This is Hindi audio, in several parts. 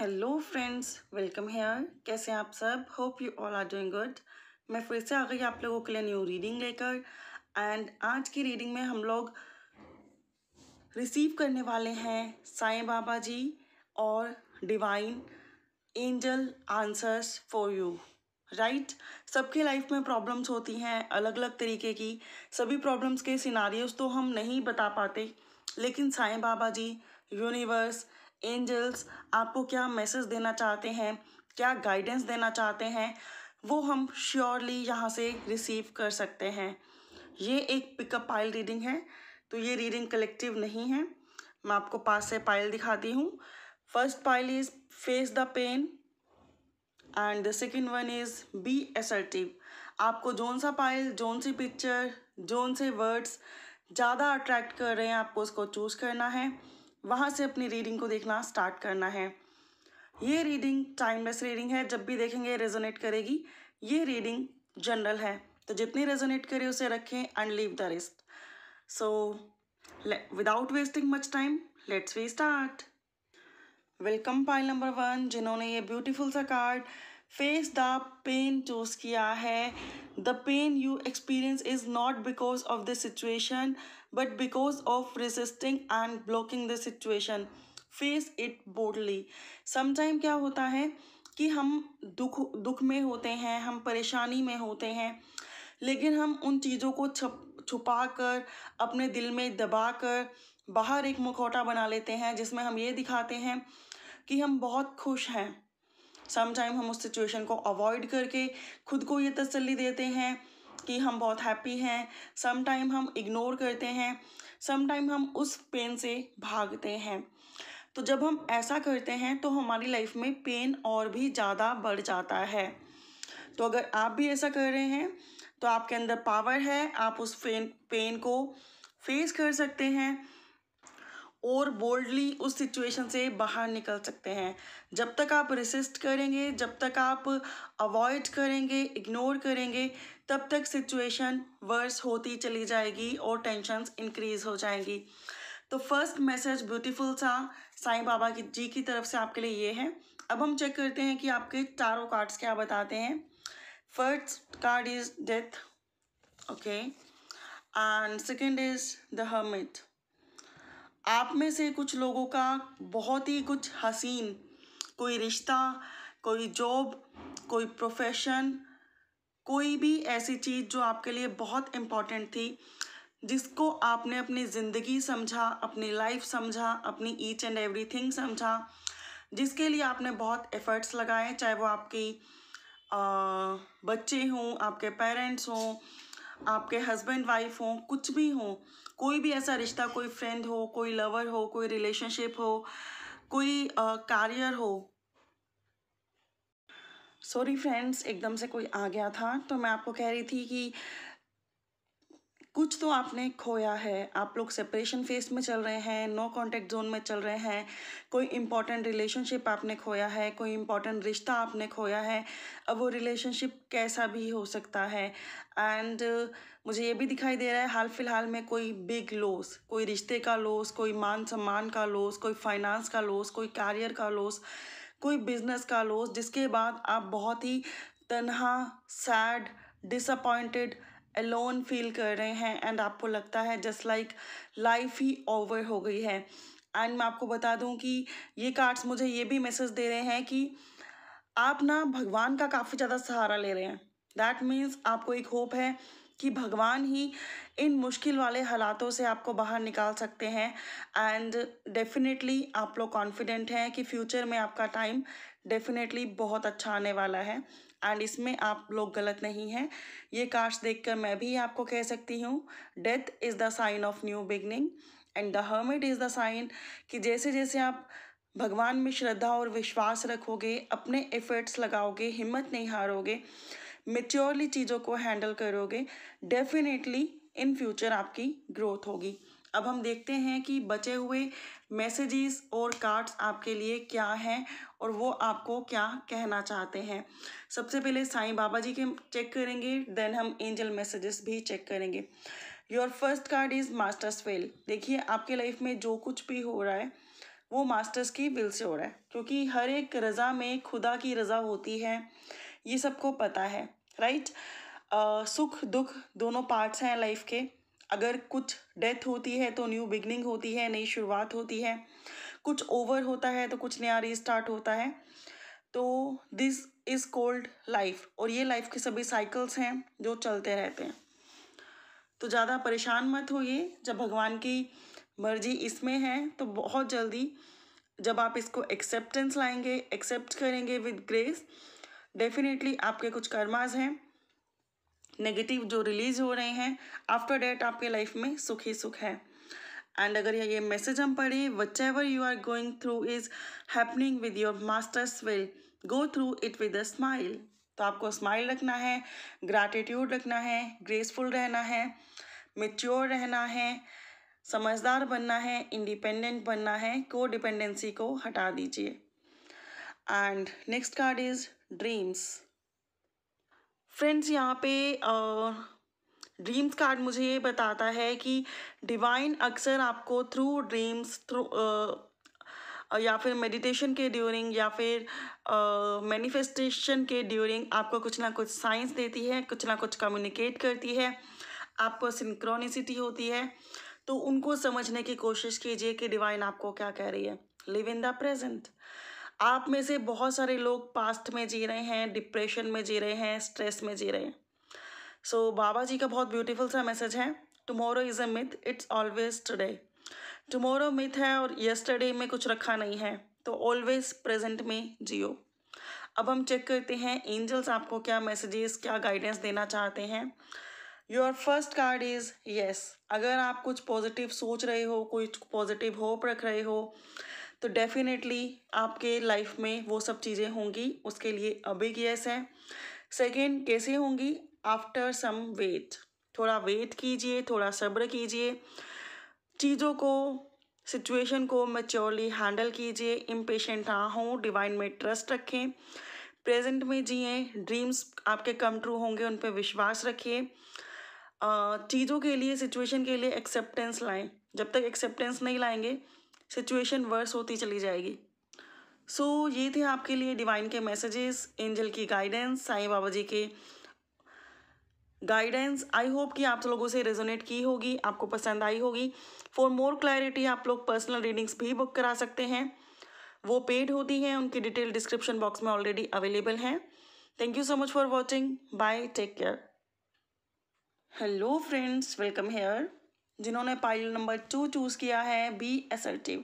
हेलो फ्रेंड्स वेलकम हेयर कैसे हैं आप सब hope you all are doing good मैं फिर से आ गई आप लोगों के लिए न्यू रीडिंग लेकर एंड आज की रीडिंग में हम लोग रिसीव करने वाले हैं साईं बाबा जी और divine angel answers for you right सबके लाइफ में प्रॉब्लम्स होती हैं अलग अलग तरीके की सभी प्रॉब्लम्स के सिनारियोज तो हम नहीं बता पाते लेकिन साईं बाबा जी यूनिवर्स एंजल्स आपको क्या मैसेज देना चाहते हैं क्या गाइडेंस देना चाहते हैं वो हम श्योरली यहाँ से रिसीव कर सकते हैं ये एक पिकअप पाइल रीडिंग है तो ये रीडिंग कलेक्टिव नहीं है मैं आपको पास से पाइल दिखाती हूँ first pile is face the pain and the second one is be assertive आपको जोन सा पाइल जोन सी पिक्चर जोन से वर्ड्स ज़्यादा अट्रैक्ट कर रहे हैं आपको उसको चूज़ करना है वहाँ से अपनी रीडिंग को देखना स्टार्ट करना है ये रीडिंग टाइमलेस रीडिंग है जब भी देखेंगे रेजोनेट करेगी ये रीडिंग जनरल है तो जितनी रेजोनेट करे उसे रखें and leave the rest so without wasting much time let's we start welcome pile number one जिन्होंने ये ब्यूटीफुल सा card face the pain choose किया है the pain you experience is not because of the situation but because of resisting and blocking the situation face it boldly sometime क्या होता है कि हम दुख दुख में होते हैं हम परेशानी में होते हैं लेकिन हम उन चीज़ों को छप छुपा कर अपने दिल में दबा कर बाहर एक मुखौटा बना लेते हैं जिसमें हम ये दिखाते हैं कि हम बहुत खुश हैं समटाइम हम उस सिचुएशन को अवॉइड करके खुद को ये तसल्ली देते हैं कि हम बहुत हैप्पी हैं समटाइम हम इग्नोर करते हैं समटाइम हम उस पेन से भागते हैं तो जब हम ऐसा करते हैं तो हमारी लाइफ में पेन और भी ज़्यादा बढ़ जाता है तो अगर आप भी ऐसा कर रहे हैं तो आपके अंदर पावर है आप उस पेन पेन को फेस कर सकते हैं और बोल्डली उस सिचुएशन से बाहर निकल सकते हैं जब तक आप रिसिस्ट करेंगे जब तक आप अवॉइड करेंगे इग्नोर करेंगे तब तक सिचुएशन वर्स होती चली जाएगी और टेंशन इंक्रीज हो जाएंगी तो फर्स्ट मैसेज ब्यूटीफुल सा साईं बाबा की जी की तरफ से आपके लिए ये है अब हम चेक करते हैं कि आपके चारों कार्ड्स क्या बताते हैं first card is death okay and second is the hermit आप में से कुछ लोगों का बहुत ही कुछ हसीन कोई रिश्ता कोई जॉब कोई प्रोफेशन कोई भी ऐसी चीज़ जो आपके लिए बहुत इम्पॉर्टेंट थी जिसको आपने अपनी ज़िंदगी समझा अपनी लाइफ समझा अपनी ईच एंड एवरीथिंग समझा जिसके लिए आपने बहुत एफ़र्ट्स लगाए चाहे वो आपकी आ, बच्चे हों आपके पेरेंट्स हों आपके हस्बैंड वाइफ हों कुछ भी हों कोई भी ऐसा रिश्ता कोई फ्रेंड हो कोई लवर हो कोई रिलेशनशिप हो कोई कैरियर हो सॉरी फ्रेंड्स एकदम से कोई आ गया था तो मैं आपको कह रही थी कि कुछ तो आपने खोया है आप लोग सेपरेशन फेस में चल रहे हैं नो कांटेक्ट जोन में चल रहे हैं कोई इंपॉर्टेंट रिलेशनशिप आपने खोया है कोई इंपॉर्टेंट रिश्ता आपने खोया है अब वो रिलेशनशिप कैसा भी हो सकता है एंड मुझे ये भी दिखाई दे रहा है हाल फिलहाल में कोई बिग लॉस कोई रिश्ते का लॉस कोई मान सम्मान का लॉस कोई फाइनेंस का लॉस कोई कैरियर का लॉस कोई बिजनेस का लॉस जिसके बाद आप बहुत ही तनहा सैड डिसअपॉइंटेड अलोन फील कर रहे हैं एंड आपको लगता है जस्ट लाइक लाइफ ही ओवर हो गई है एंड मैं आपको बता दूं कि ये कार्ड्स मुझे ये भी मैसेज दे रहे हैं कि आप ना भगवान का काफ़ी ज़्यादा सहारा ले रहे हैं दैट मीन्स आपको एक होप है कि भगवान ही इन मुश्किल वाले हालातों से आपको बाहर निकाल सकते हैं एंड डेफिनेटली आप लोग कॉन्फिडेंट हैं कि फ्यूचर में आपका टाइम डेफिनेटली बहुत अच्छा आने वाला है एंड इसमें आप लोग गलत नहीं हैं ये कार्ड्स देखकर मैं भी आपको कह सकती हूँ death is the sign of new beginning and the hermit is the sign कि जैसे जैसे आप भगवान में श्रद्धा और विश्वास रखोगे अपने एफर्ट्स लगाओगे हिम्मत नहीं हारोगे मेच्योरली चीज़ों को हैंडल करोगे डेफिनेटली इन फ्यूचर आपकी ग्रोथ होगी अब हम देखते हैं कि बचे हुए मैसेजेस और कार्ड्स आपके लिए क्या हैं और वो आपको क्या कहना चाहते हैं सबसे पहले साईं बाबा जी के चेक करेंगे देन हम एंजल मैसेजेस भी चेक करेंगे your first card is masters fail देखिए आपके लाइफ में जो कुछ भी हो रहा है वो मास्टर्स की विल से हो रहा है क्योंकि हर एक रज़ा में खुदा की रज़ा होती है ये सबको पता है राइट right? Uh, सुख दुख दोनों पार्ट्स हैं लाइफ के अगर कुछ डेथ होती है तो न्यू बिगनिंग होती है नई शुरुआत होती है कुछ ओवर होता है तो कुछ नया रीस्टार्ट होता है तो दिस इज़ कोल्ड लाइफ और ये लाइफ के सभी साइकिल्स हैं जो चलते रहते हैं तो ज़्यादा परेशान मत होइए जब भगवान की मर्जी इसमें है तो बहुत जल्दी जब आप इसको एक्सेप्टेंस लाएंगे एक्सेप्ट करेंगे विद ग्रेस डेफिनेटली आपके कुछ कर्माज हैं नेगेटिव जो रिलीज हो रहे हैं आफ्टर डेट आपके लाइफ में सुख ही सुख है एंड अगर ये मैसेज हम पढ़े whatever you are going through is happening with your masters will go through it with a smile तो आपको स्माइल रखना है ग्रैटिट्यूड रखना है ग्रेसफुल रहना है मेच्योर रहना है समझदार बनना है इंडिपेंडेंट बनना है को डिपेंडेंसी को हटा दीजिए and next card is dreams friends यहाँ पे ड्रीम्स कार्ड मुझे ये बताता है कि डिवाइन अक्सर आपको थ्रू ड्रीम्स थ्रू या फिर मेडिटेशन के ड्यूरिंग या फिर मैनिफेस्टेशन के ड्यूरिंग आपको कुछ ना कुछ साइंस देती है कुछ ना कुछ कम्युनिकेट करती है आपको सिंक्रोनिसिटी होती है तो उनको समझने की कोशिश कीजिए कि डिवाइन आपको क्या कह रही है लिव इन द प्रेजेंट आप में से बहुत सारे लोग पास्ट में जी रहे हैं डिप्रेशन में जी रहे हैं स्ट्रेस में जी रहे हैं सो so, बाबा जी का बहुत ब्यूटीफुल सा मैसेज है tomorrow is a myth it's always today tomorrow myth है और यस्टरडे में कुछ रखा नहीं है तो ऑलवेज प्रेजेंट में जियो अब हम चेक करते हैं एंजल्स आपको क्या मैसेजेस क्या गाइडेंस देना चाहते हैं your first card is yes अगर आप कुछ पॉजिटिव सोच रहे हो कुछ पॉजिटिव होप रख रहे हो तो डेफिनेटली आपके लाइफ में वो सब चीज़ें होंगी उसके लिए अभी यस है सेकेंड कैसे होंगी आफ्टर सम वेट थोड़ा वेट कीजिए थोड़ा सब्र कीजिए चीज़ों को सिचुएशन को मेच्योरली हैंडल कीजिए इम्पेशेंट ना हो डिवाइन में ट्रस्ट रखें प्रेजेंट में जिए ड्रीम्स आपके कम ट्रू होंगे उन पर विश्वास रखिए चीज़ों के लिए सिचुएशन के लिए एक्सेप्टेंस लाएं जब तक एक्सेप्टेंस नहीं लाएंगे सिचुएशन वर्स होती चली जाएगी सो so, ये थे आपके लिए डिवाइन के मैसेजेस एंजल की गाइडेंस साईं बाबा जी के गाइडेंस आई होप कि आप लोगों से रेजोनेट की होगी आपको पसंद आई होगी फॉर मोर क्लैरिटी आप लोग पर्सनल रीडिंग्स भी बुक करा सकते हैं वो पेड होती हैं उनकी डिटेल डिस्क्रिप्शन बॉक्स में ऑलरेडी अवेलेबल हैं thank you so much for watching bye take care hello friends welcome here जिन्होंने पाइल नंबर टू चूज किया है be assertive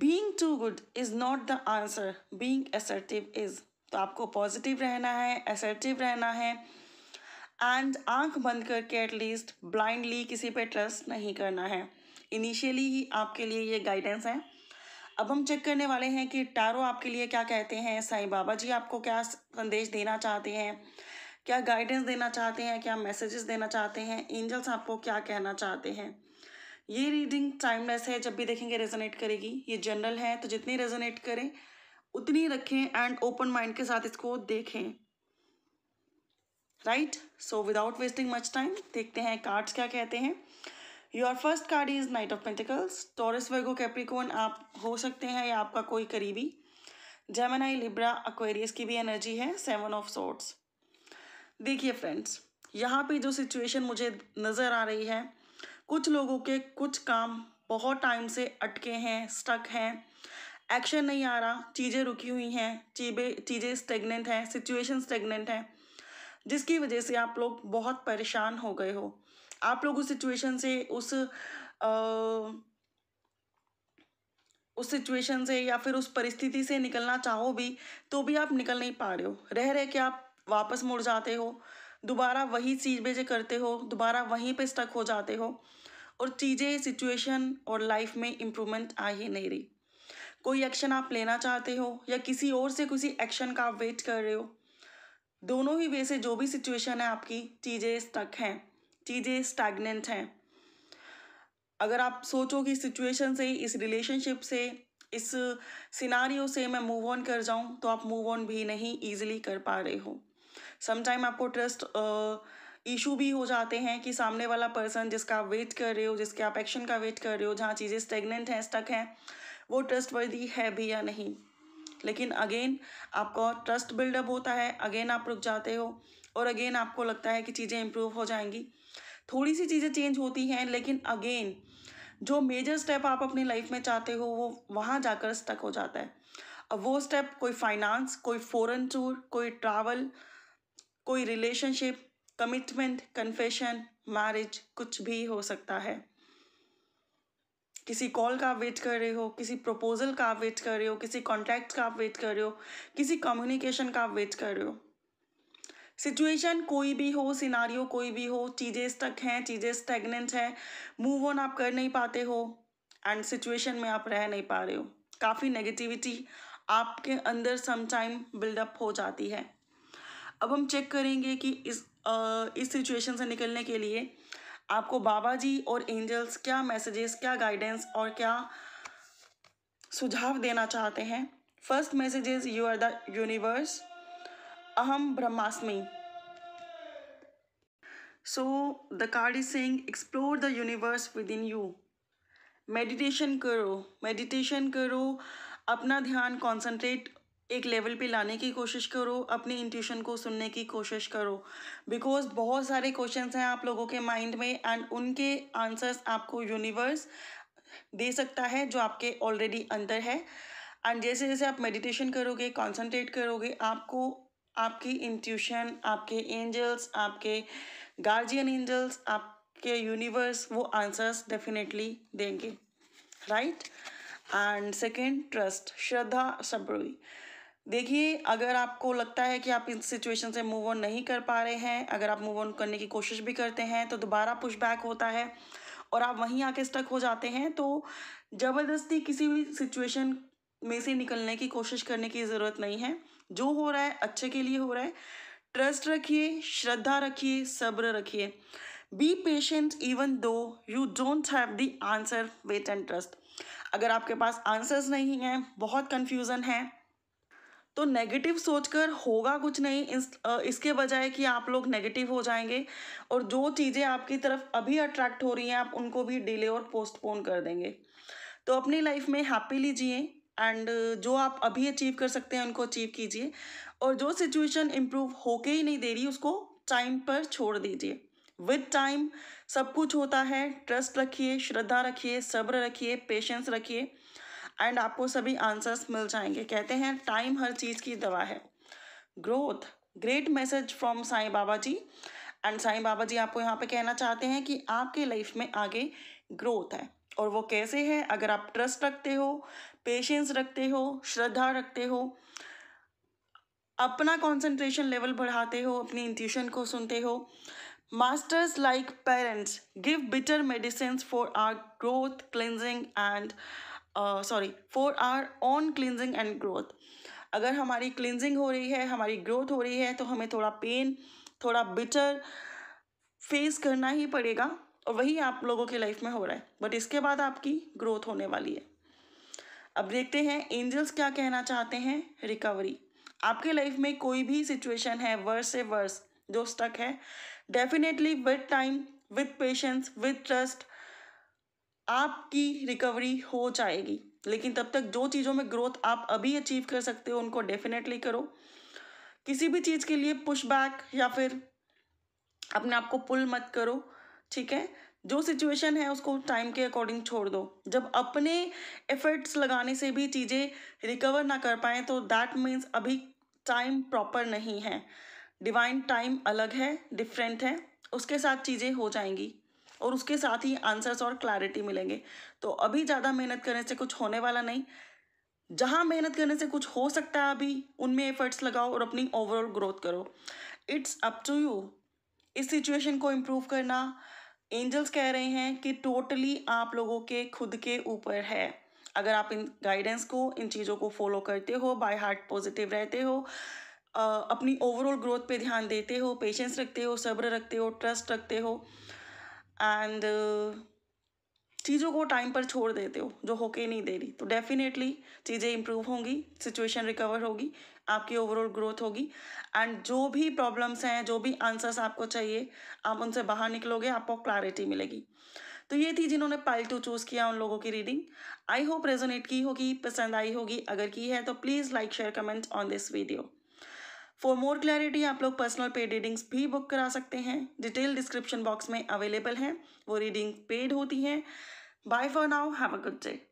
being too good is not the answer being assertive is तो आपको पॉजिटिव रहना है एसर्टिव रहना है एंड आंख बंद करके एटलीस्ट ब्लाइंडली किसी पे ट्रस्ट नहीं करना है इनिशियली ही आपके लिए ये गाइडेंस है अब हम चेक करने वाले हैं कि टारो आपके लिए क्या कहते हैं साईं बाबा जी आपको क्या संदेश देना चाहते हैं क्या गाइडेंस देना चाहते हैं क्या मैसेजेस देना चाहते हैं एंजल्स आपको क्या कहना चाहते हैं ये रीडिंग टाइमलेस है जब भी देखेंगे रेजोनेट करेगी ये जनरल है तो जितनी रेजोनेट करें उतनी रखें एंड ओपन माइंड के साथ इसको देखें right so without wasting much time देखते हैं कार्ड्स क्या कहते हैं your first card is knight of pentacles Taurus Virgo Capricorn आप हो सकते हैं या आपका कोई करीबी जेमेनाई लिब्रा अक्वेरियस की भी एनर्जी है सेवन ऑफ सोट्स देखिए फ्रेंड्स यहाँ पे जो सिचुएशन मुझे नज़र आ रही है कुछ लोगों के कुछ काम बहुत टाइम से अटके हैं स्टक हैं एक्शन नहीं आ रहा चीज़ें रुकी हुई हैं चीज़ें चीज़ें स्टेगनेंट हैं सिचुएशन स्टेगनेंट हैं जिसकी वजह से आप लोग बहुत परेशान हो गए हो आप लोग उस सिचुएशन से उस आ, उस सिचुएशन से या फिर उस परिस्थिति से निकलना चाहो भी तो भी आप निकल नहीं पा रहे हो रह रहे कि आप वापस मुड़ जाते हो दोबारा वही चीज़ें करते हो दोबारा वहीं पे स्टक हो जाते हो और चीज़ें सिचुएशन और लाइफ में इम्प्रूवमेंट आ ही नहीं रही कोई एक्शन आप लेना चाहते हो या किसी और से किसी एक्शन का आप वेट कर रहे हो दोनों ही वे से जो भी सिचुएशन है आपकी चीज़ें स्टक हैं चीज़ें स्टैगनेंट हैं अगर आप सोचो कि सिचुएशन से इस रिलेशनशिप से इस सिनारियों से मैं मूव ऑन कर जाऊं तो आप मूव ऑन भी नहीं ईजिली कर पा रहे हो समटाइम आपको ट्रस्ट इशू भी हो जाते हैं कि सामने वाला पर्सन जिसका आप वेट कर रहे हो जिसके आप एक्शन का वेट कर रहे हो जहाँ चीज़ें स्टेगनेंट हैं स्टक हैं वो ट्रस्ट वर्दी है भी या नहीं लेकिन अगेन आपका ट्रस्ट बिल्डअप होता है अगेन आप रुक जाते हो और अगेन आपको लगता है कि चीज़ें इम्प्रूव हो जाएंगी थोड़ी सी चीज़ें चेंज होती हैं लेकिन अगेन जो मेजर स्टेप आप अपनी लाइफ में चाहते हो वो वहाँ जाकर स्टक हो जाता है अब वो स्टेप कोई फाइनेंस कोई फ़ॉरन टूर कोई ट्रैवल कोई रिलेशनशिप कमिटमेंट कन्फेशन मैरिज कुछ भी हो सकता है किसी कॉल का आप वेट कर रहे हो किसी प्रपोजल का आप वेट कर रहे हो किसी कॉन्टैक्ट का आप वेट कर रहे हो किसी कम्युनिकेशन का आप वेट कर रहे हो सिचुएशन कोई भी हो सिनारियो कोई भी हो चीज़ें स्टक हैं चीज़ें स्टेगनेंट हैं मूव ऑन आप कर नहीं पाते हो एंड सिचुएशन में आप रह नहीं पा रहे हो काफ़ी नेगेटिविटी आपके अंदर समटाइम बिल्डअप हो जाती है अब हम चेक करेंगे कि इस आ, इस सिचुएशन से निकलने के लिए आपको बाबा जी और एंजल्स क्या मैसेजेस क्या गाइडेंस और क्या सुझाव देना चाहते हैं first message is you are the universe अहम ब्रह्मास्मि so the card is saying explore the universe within you meditation करो मेडिटेशन करो अपना ध्यान कंसंट्रेट एक लेवल पे लाने की कोशिश करो अपनी इंट्यूशन को सुनने की कोशिश करो बिकॉज बहुत सारे क्वेश्चन हैं आप लोगों के माइंड में एंड उनके आंसर्स आपको यूनिवर्स दे सकता है जो आपके ऑलरेडी अंदर है एंड जैसे जैसे आप मेडिटेशन करोगे कॉन्सनट्रेट करोगे आपको आपकी इंट्यूशन आपके एंजल्स आपके गार्जियन एंजल्स आपके यूनिवर्स वो आंसर्स डेफिनेटली देंगे राइट एंड सेकेंड ट्रस्ट श्रद्धा सब्री देखिए अगर आपको लगता है कि आप इस सिचुएशन से मूव ऑन नहीं कर पा रहे हैं अगर आप मूव ऑन करने की कोशिश भी करते हैं तो दोबारा पुश बैक होता है और आप वहीं आके स्टक हो जाते हैं तो ज़बरदस्ती किसी भी सिचुएशन में से निकलने की कोशिश करने की ज़रूरत नहीं है जो हो रहा है अच्छे के लिए हो रहा है ट्रस्ट रखिए श्रद्धा रखिए सब्र रखिए be patient even though you don't have the answer wait and trust अगर आपके पास आंसर्स नहीं हैं बहुत कन्फ्यूज़न है तो नेगेटिव सोचकर होगा कुछ नहीं इस, इसके बजाय कि आप लोग नेगेटिव हो जाएंगे और जो चीज़ें आपकी तरफ अभी अट्रैक्ट हो रही हैं आप उनको भी डिले और पोस्टपोन कर देंगे तो अपनी लाइफ में हैप्पीली जिए एंड जो आप अभी अचीव कर सकते हैं उनको अचीव कीजिए और जो सिचुएशन इम्प्रूव होके ही नहीं दे रही उसको टाइम पर छोड़ दीजिए विद टाइम सब कुछ होता है ट्रस्ट रखिए श्रद्धा रखिए सब्र रखिए पेशेंस रखिए एंड आपको सभी आंसर्स मिल जाएंगे कहते हैं टाइम हर चीज़ की दवा है growth great message from Sai Baba ji and Sai Baba ji आपको यहाँ पे कहना चाहते हैं कि आपके लाइफ में आगे ग्रोथ है और वो कैसे है अगर आप ट्रस्ट रखते हो पेशेंस रखते हो श्रद्धा रखते हो अपना कंसंट्रेशन लेवल बढ़ाते हो अपनी इंट्यूशन को सुनते हो masters like parents give bitter medicine for our growth cleansing and sorry for our own cleansing and growth अगर हमारी क्लिनजिंग हो रही है हमारी ग्रोथ हो रही है तो हमें थोड़ा पेन थोड़ा बिटर फेस करना ही पड़ेगा और वही आप लोगों के लाइफ में हो रहा है बट इसके बाद आपकी ग्रोथ होने वाली है अब देखते हैं एंजल्स क्या कहना चाहते हैं रिकवरी आपके लाइफ में कोई भी सिचुएशन है वर्स से वर्स जो स्टक है definitely with time with patience with trust आपकी रिकवरी हो जाएगी लेकिन तब तक जो चीज़ों में ग्रोथ आप अभी अचीव कर सकते हो उनको डेफिनेटली करो किसी भी चीज़ के लिए पुशबैक या फिर अपने आप को पुल मत करो ठीक है जो सिचुएशन है उसको टाइम के अकॉर्डिंग छोड़ दो जब अपने एफर्ट्स लगाने से भी चीज़ें रिकवर ना कर पाएँ तो दैट मीन्स अभी टाइम प्रॉपर नहीं है डिवाइन टाइम अलग है डिफरेंट है उसके साथ चीज़ें हो जाएंगी और उसके साथ ही आंसर्स और क्लैरिटी मिलेंगे तो अभी ज़्यादा मेहनत करने से कुछ होने वाला नहीं जहाँ मेहनत करने से कुछ हो सकता है अभी उनमें एफर्ट्स लगाओ और अपनी ओवरऑल ग्रोथ करो इट्स अप टू यू इस सिचुएशन को इम्प्रूव करना एंजल्स कह रहे हैं कि टोटली आप लोगों के खुद के ऊपर है अगर आप इन गाइडेंस को इन चीज़ों को फॉलो करते हो बाय हार्ट पॉजिटिव रहते हो अपनी ओवरऑल ग्रोथ पे ध्यान देते हो पेशेंस रखते हो सब्र रखते हो ट्रस्ट रखते हो एंड uh, चीज़ों को टाइम पर छोड़ देते हो जो होके नहीं दे रही तो डेफिनेटली चीज़ें इम्प्रूव होंगी सिचुएशन रिकवर होगी आपकी ओवरऑल ग्रोथ होगी एंड जो भी प्रॉब्लम्स हैं जो भी आंसर्स आपको चाहिए आप उनसे बाहर निकलोगे आपको क्लैरिटी मिलेगी तो ये थी जिन्होंने पाइल टू चूज़ किया उन लोगों की रीडिंग आई होप रेजोनेट की होगी पसंद आई होगी अगर की है तो please like share comment on this video for more clarity आप लोग पर्सनल पेड रीडिंग्स भी बुक करा सकते हैं डिटेल डिस्क्रिप्शन बॉक्स में अवेलेबल है वो रीडिंग पेड होती है bye for now have a good day